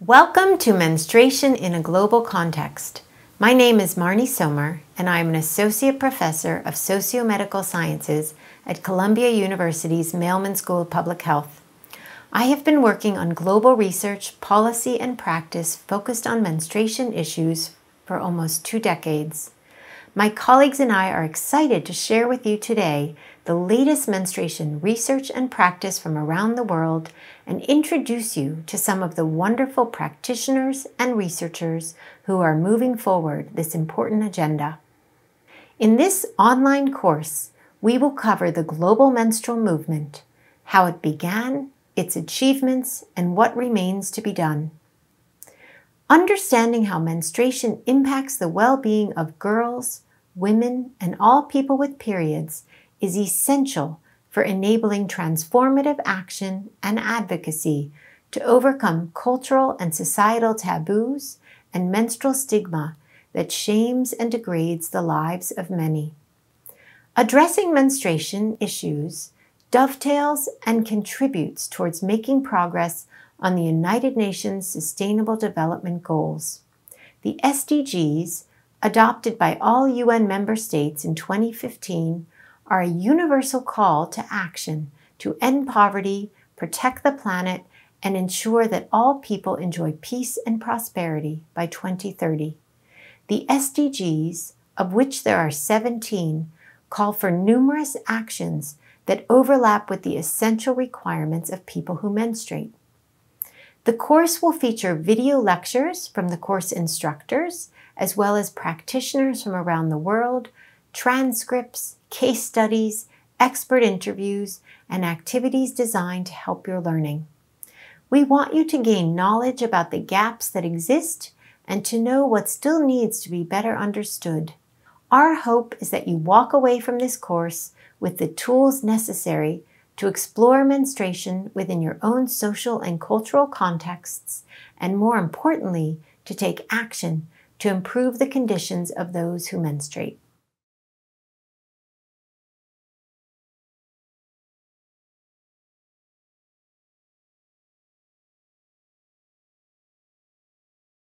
Welcome to Menstruation in a Global Context. My name is Marnie Somer, and I am an Associate Professor of Sociomedical Sciences at Columbia University's Mailman School of Public Health. I have been working on global research, policy, and practice focused on menstruation issues for almost two decades. My colleagues and I are excited to share with you today the latest menstruation research and practice from around the world and introduce you to some of the wonderful practitioners and researchers who are moving forward this important agenda. In this online course, we will cover the global menstrual movement, how it began, its achievements, and what remains to be done. Understanding how menstruation impacts the well being of girls, women, and all people with periods is essential for enabling transformative action and advocacy to overcome cultural and societal taboos and menstrual stigma that shames and degrades the lives of many. Addressing menstruation issues dovetails and contributes towards making progress on the United Nations Sustainable Development Goals. The SDGs, adopted by all UN member states in 2015, are a universal call to action to end poverty, protect the planet, and ensure that all people enjoy peace and prosperity by 2030. The SDGs, of which there are 17, call for numerous actions that overlap with the essential requirements of people who menstruate. The course will feature video lectures from the course instructors, as well as practitioners from around the world transcripts, case studies, expert interviews, and activities designed to help your learning. We want you to gain knowledge about the gaps that exist and to know what still needs to be better understood. Our hope is that you walk away from this course with the tools necessary to explore menstruation within your own social and cultural contexts, and more importantly, to take action to improve the conditions of those who menstruate.